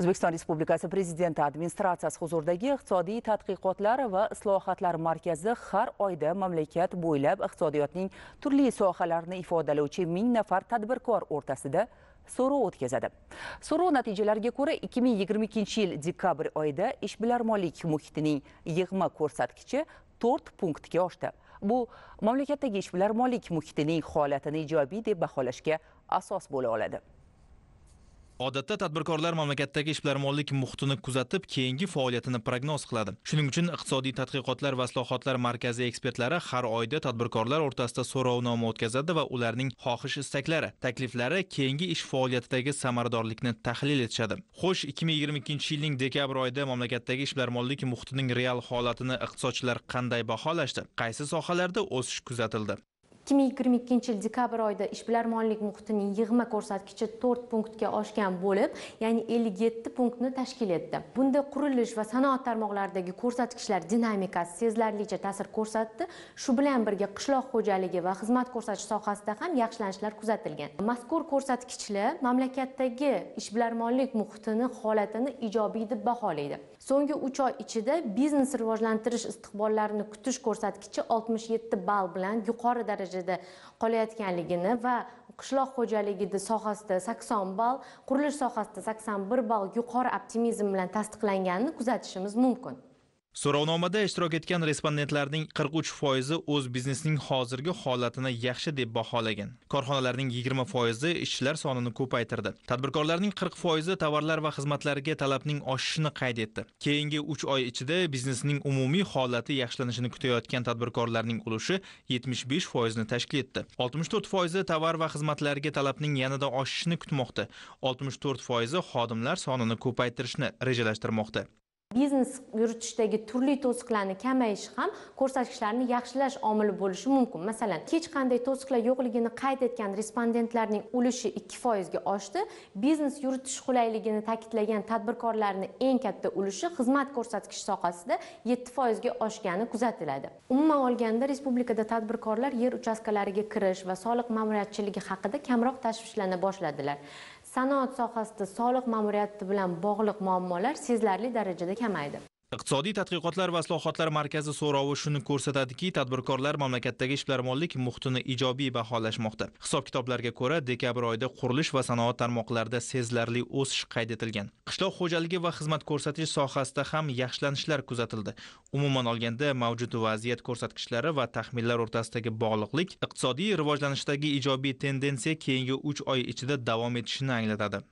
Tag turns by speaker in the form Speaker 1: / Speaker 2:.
Speaker 1: o'zbekiston respublikasi prezidenti administratsiyasi huzuridagi iqtisodiy tadqiqotlar va islohotlar markazi har oyda mamlakat bo'ylab iqtisodiyotning turli sohalarini ifodalovchi ming nafar tadbirkor o'rtasida so'rov o'tkazadi so'rov natijalariga ko'ra 2022 yil dekabr oyida ishbilarmonlik muhitining yig'ma ko'rsatkichi 4 punktga oshdi bu mamlakatdagi ishbilarmonlik muhitining holatini ijobiy deb baholashga asos bo'la oladi
Speaker 2: odatda tadbirkorlar mamlakatdagi ishbilarmonlik muhitini kuzatib keyingi faoliyatini prognoz qiladi shuning uchun iqtisodiy tadqiqotlar va islohotlar markazi ekspertlari har oyda tadbirkorlar o'rtasida so'rovnoma o'tkazadi va ularning xohish istaklari takliflari keyingi ish faoliyatidagi samaradorlikni tahlil etishadi xo'sh ikki ming yigirma ikkinchi yilning dekabr oyida mamlakatdagi ishbilarmonlik muhitining real holatini iqtisodchilar qanday baholashdi qaysi sohalarda o'sish kuzatildi
Speaker 3: 2022 yil dekabr oyida ishbilarmonlik muhitining yig'ma ko'rsatkichi 4 punktga oshgan bo'lib, ya'ni 57 punktni tashkil etdi. Bunda qurilish va sanoat tarmoqlaridagi ko'rsatkichlar dinamikasi sezilarlicha ta'sir ko'rsatdi. Shu bilan birga qishloq xo'jaligi va xizmat ko'rsatish sohasida ham yaxshilanishlar kuzatilgan. Mazkur ko'rsatkichlar mamlakatdagi ishbilarmonlik muhitini holatini ijobiy deb baholaydi. So'nggi 3 oy ichida biznes rivojlantirish istiqbollarini kutish ko'rsatkichi 67 ball bilan yuqori darajada darajada qolayotganligini va qishloq xo'jaligida sohasida sakson ball qurilish sohasida sakson bir ball yuqori optimizm bilan tasdiqlanganini kuzatishimiz mumkin
Speaker 2: so'rovnomada ishtirok etgan respondentlarning 43 foizi o'z biznesining hozirgi holatini yaxshi deb baholagan korxonalarning 20 foizi ishchilar sonini ko'paytirdi tadbirkorlarning 40 foizi tovarlar va xizmatlarga talabning oshishini qayd etdi keyingi 3 oy ichida biznesning umumiy holati yaxshilanishini kutayotgan tadbirkorlarning ulushi 75 foizni tashkil etdi 64 foizi tovar va xizmatlarga talabning yanada oshishini kutmoqda 64 foizi xodimlar sonini ko'paytirishni rejalashtirmoqda
Speaker 3: biznes yuritishdagi turli to'siqlarni kamayishi ham ko'rsatkichlarni yaxshilash omili bo'lishi mumkin masalan hech qanday to'siqlar yo'qligini qayd etgan respondentlarning ulushi ikki foizga oshdi biznes yuritish qulayligini ta'kidlagan tadbirkorlarni eng katta ulushi xizmat ko'rsatkich sohasida yetti foizga oshgani kuzatiladi umuman olganda respublikada tadbirkorlar yer uchastkalariga kirish va soliq ma'muriyatchiligi haqida kamroq tashvishlana boshladilar sanoat sohasida soliq ma'muriyati bilan bog'liq muammolar sezilarli darajada kamaydi
Speaker 2: iqtisodiy tadqiqotlar va islohotlar markazi so'rovi shuni ko'rsatadiki tadbirkorlar mamlakatdagi ishbilarmonlik muhitini ijobiy baholashmoqda hisob kitoblarga ko'ra dekabr oyida qurilish va sanoat tarmoqlarida sezilarli o'sish qayd etilgan qishloq xo'jaligi va xizmat ko'rsatish sohasida ham yaxshilanishlar kuzatildi umuman olganda mavjud vaziyat ko'rsatkichlari va taxminlar o'rtasidagi bog'liqlik iqtisodiy rivojlanishdagi ijobiy tendensiya keyingi uch oy ichida davom etishini anglatadi